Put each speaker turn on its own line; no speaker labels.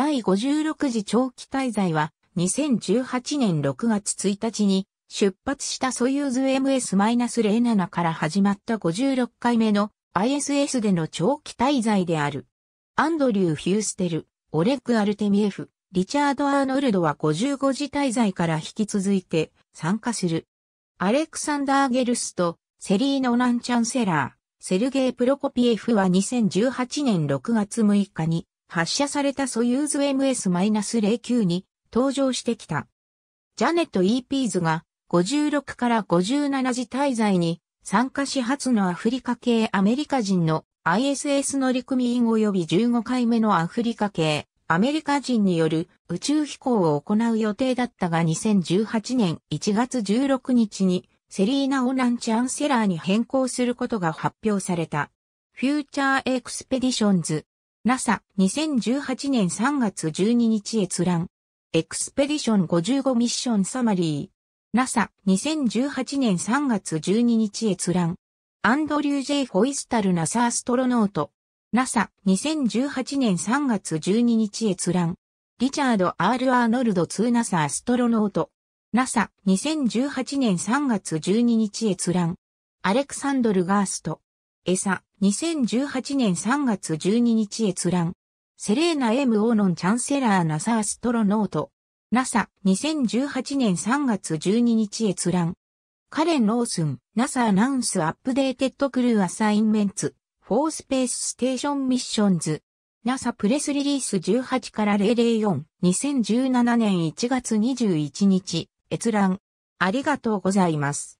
第56次長期滞在は2018年6月1日に出発したソユーズ MS-07 から始まった56回目の ISS での長期滞在である。アンドリュー・ヒューステル、オレッグ・アルテミエフ、リチャード・アーノルドは55次滞在から引き続いて参加する。アレクサンダー・ゲルスト、セリーノ・ナンチャンセラー、セルゲイ・プロコピエフは2018年6月6日に発射されたソユーズ MS-09 に登場してきた。ジャネット・ E・ ピーズが56から57次滞在に参加し初のアフリカ系アメリカ人の ISS 乗組員及び15回目のアフリカ系アメリカ人による宇宙飛行を行う予定だったが2018年1月16日にセリーナ・オナン・チャンセラーに変更することが発表された。フューチャー・エクスペディションズ NASA2018 年3月12日閲覧。エクスペディション55ミッションサマリー。NASA2018 年3月12日閲覧。アンドリュー・ジェイ・ホイスタルナサ・ s アストロノート。NASA2018 年3月12日閲覧。リチャード・ R・ アーノルドツー・ナサ・ a アストロノート。NASA2018 年3月12日閲覧。アレクサンドル・ガースト。餌、2018年3月12日閲覧。セレーナエム・オーノンチャンセラーナサアストロノート。NASA、2018年3月12日閲覧。カレン・ロースン、NASA アナウンスアップデーテッドクルーアサインメンツ、フォースペースステーションミッションズ。NASA プレスリリース18から004、2017年1月21日、閲覧。ありがとうございます。